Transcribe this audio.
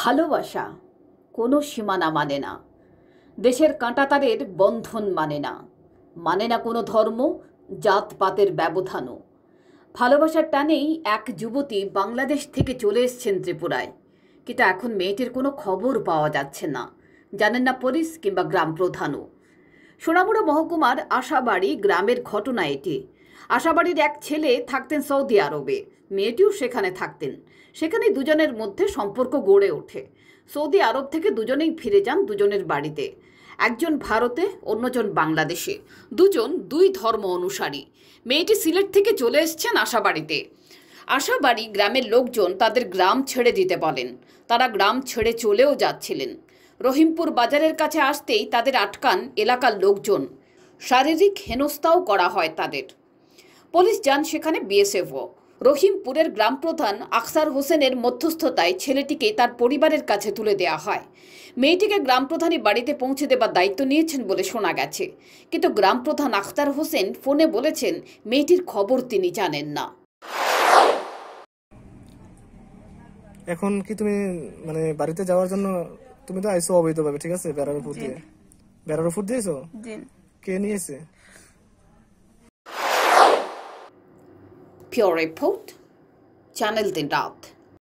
ভালোবাসা কোনো সীমানা মানে না দেশের কাঁটাতারের বন্ধন মানে না মানে না কোনো ধর্ম জাতপাতের ব্যবধানও ভালোবাসার টানেই এক যুবতী বাংলাদেশ থেকে চলে এসছেন ত্রিপুরায় কিন্তু এখন মেয়েটির কোনো খবর পাওয়া যাচ্ছে না জানেন না পুলিশ কিংবা গ্রাম প্রধানও সোনামুড়া মহকুমার আশাবাড়ি গ্রামের ঘটনা এটি আশাবাড়ির এক ছেলে থাকতেন সৌদি আরবে মেয়েটিও সেখানে থাকতেন সেখানে দুজনের মধ্যে সম্পর্ক গড়ে ওঠে সৌদি আরব থেকে দুজনেই ফিরে যান দুজনের বাড়িতে একজন ভারতে অন্যজন বাংলাদেশে দুজন দুই ধর্ম অনুসারী মেয়েটি সিলেট থেকে চলে এসছেন আশাবাড়িতে আশাবাড়ি গ্রামের লোকজন তাদের গ্রাম ছেড়ে দিতে বলেন তারা গ্রাম ছেড়ে চলেও যাচ্ছিলেন রহিমপুর বাজারের কাছে আসতেই তাদের আটকান এলাকার লোকজন শারীরিক হেনস্থাও করা হয় তাদের পুলিশ যান সেখানে বিএসএফও রহিমপুরের গ্রাম প্রধান আকসার হোসেনের মধ্যস্থতায় ছেলেটিকে তার পরিবারের কাছে তুলে দেয়া হয় মেয়েটিকে গ্রাম প্রধানই বাড়িতে পৌঁছে দেবার দায়িত্ব নিয়েছেন বলে শোনা গেছে কিন্তু গ্রাম প্রধান আখতার হোসেন ফোনে বলেছেন মেয়েটির খবর তিনি জানেন না এখন কি তুমি মানে বাড়িতে যাওয়ার জন্য তুমি তো আইসো অবৈধভাবে ঠিক আছে বেড়ার উপর দিয়ে বেড়ার উপর দিয়েছো কে নিয়েছে pure report, channel the doubt.